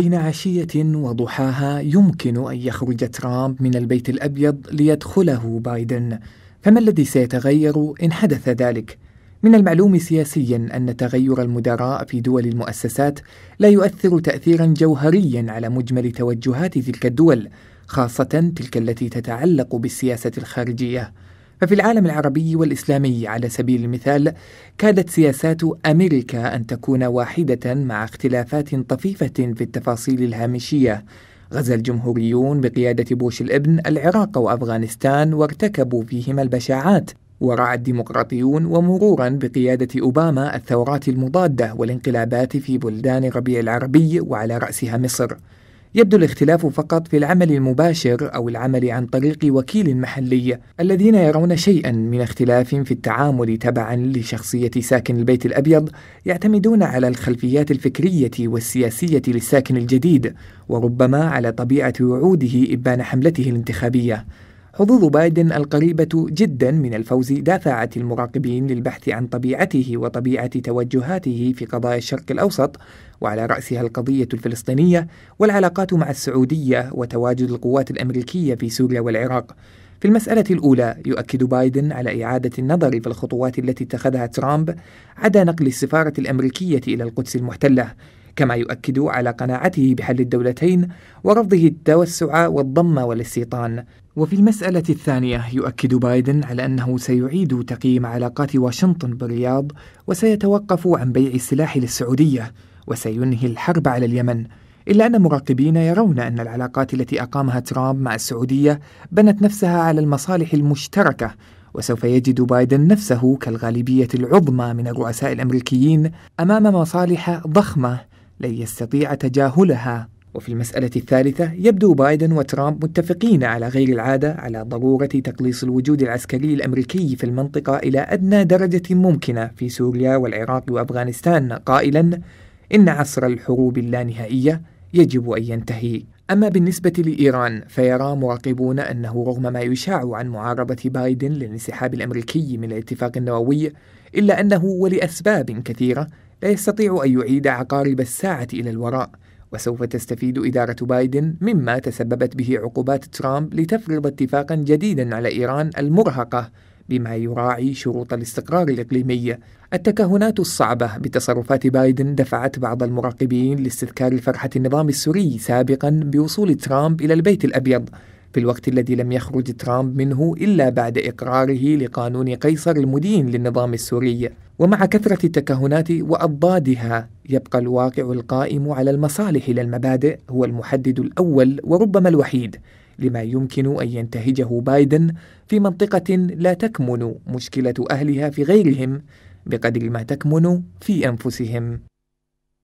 بين عشية وضحاها يمكن أن يخرج ترامب من البيت الأبيض ليدخله بايدن فما الذي سيتغير إن حدث ذلك؟ من المعلوم سياسيا أن تغير المدراء في دول المؤسسات لا يؤثر تأثيرا جوهريا على مجمل توجهات تلك الدول خاصة تلك التي تتعلق بالسياسة الخارجية ففي العالم العربي والإسلامي على سبيل المثال كادت سياسات أمريكا أن تكون واحدة مع اختلافات طفيفة في التفاصيل الهامشية غزا الجمهوريون بقيادة بوش الابن العراق وأفغانستان وارتكبوا فيهما البشاعات ورعى الديمقراطيون ومرورا بقيادة أوباما الثورات المضادة والانقلابات في بلدان الربيع العربي وعلى رأسها مصر يبدو الاختلاف فقط في العمل المباشر أو العمل عن طريق وكيل محلي الذين يرون شيئا من اختلاف في التعامل تبعا لشخصية ساكن البيت الأبيض يعتمدون على الخلفيات الفكرية والسياسية للساكن الجديد وربما على طبيعة وعوده إبان حملته الانتخابية حظوظ بايدن القريبة جدا من الفوز دافعت المراقبين للبحث عن طبيعته وطبيعة توجهاته في قضايا الشرق الأوسط وعلى رأسها القضية الفلسطينية والعلاقات مع السعودية وتواجد القوات الأمريكية في سوريا والعراق في المسألة الأولى يؤكد بايدن على إعادة النظر في الخطوات التي اتخذها ترامب عدا نقل السفارة الأمريكية إلى القدس المحتلة كما يؤكد على قناعته بحل الدولتين ورفضه التوسع والضم والاستيطان وفي المسألة الثانية يؤكد بايدن على أنه سيعيد تقييم علاقات واشنطن بالرياض وسيتوقف عن بيع السلاح للسعودية وسينهي الحرب على اليمن إلا أن مراقبين يرون أن العلاقات التي أقامها ترامب مع السعودية بنت نفسها على المصالح المشتركة وسوف يجد بايدن نفسه كالغالبية العظمى من الرؤساء الأمريكيين أمام مصالح ضخمة لن يستطيع تجاهلها وفي المسألة الثالثة يبدو بايدن وترامب متفقين على غير العادة على ضرورة تقليص الوجود العسكري الأمريكي في المنطقة إلى أدنى درجة ممكنة في سوريا والعراق وأفغانستان قائلا إن عصر الحروب اللانهائية يجب أن ينتهي أما بالنسبة لإيران فيرى مراقبون أنه رغم ما يشاع عن معارضة بايدن للانسحاب الأمريكي من الاتفاق النووي إلا أنه ولأسباب كثيرة لا يستطيع أن يعيد عقارب الساعة إلى الوراء وسوف تستفيد إدارة بايدن مما تسببت به عقوبات ترامب لتفرض اتفاقا جديدا على إيران المرهقة بما يراعي شروط الاستقرار الإقليمي التكهنات الصعبة بتصرفات بايدن دفعت بعض المراقبين لاستذكار فرحة النظام السوري سابقا بوصول ترامب إلى البيت الأبيض في الوقت الذي لم يخرج ترامب منه إلا بعد إقراره لقانون قيصر المدين للنظام السوري ومع كثرة التكهنات وأضدادها يبقى الواقع القائم على المصالح لا المبادئ هو المحدد الأول وربما الوحيد لما يمكن أن ينتهجه بايدن في منطقة لا تكمن مشكلة أهلها في غيرهم بقدر ما تكمن في أنفسهم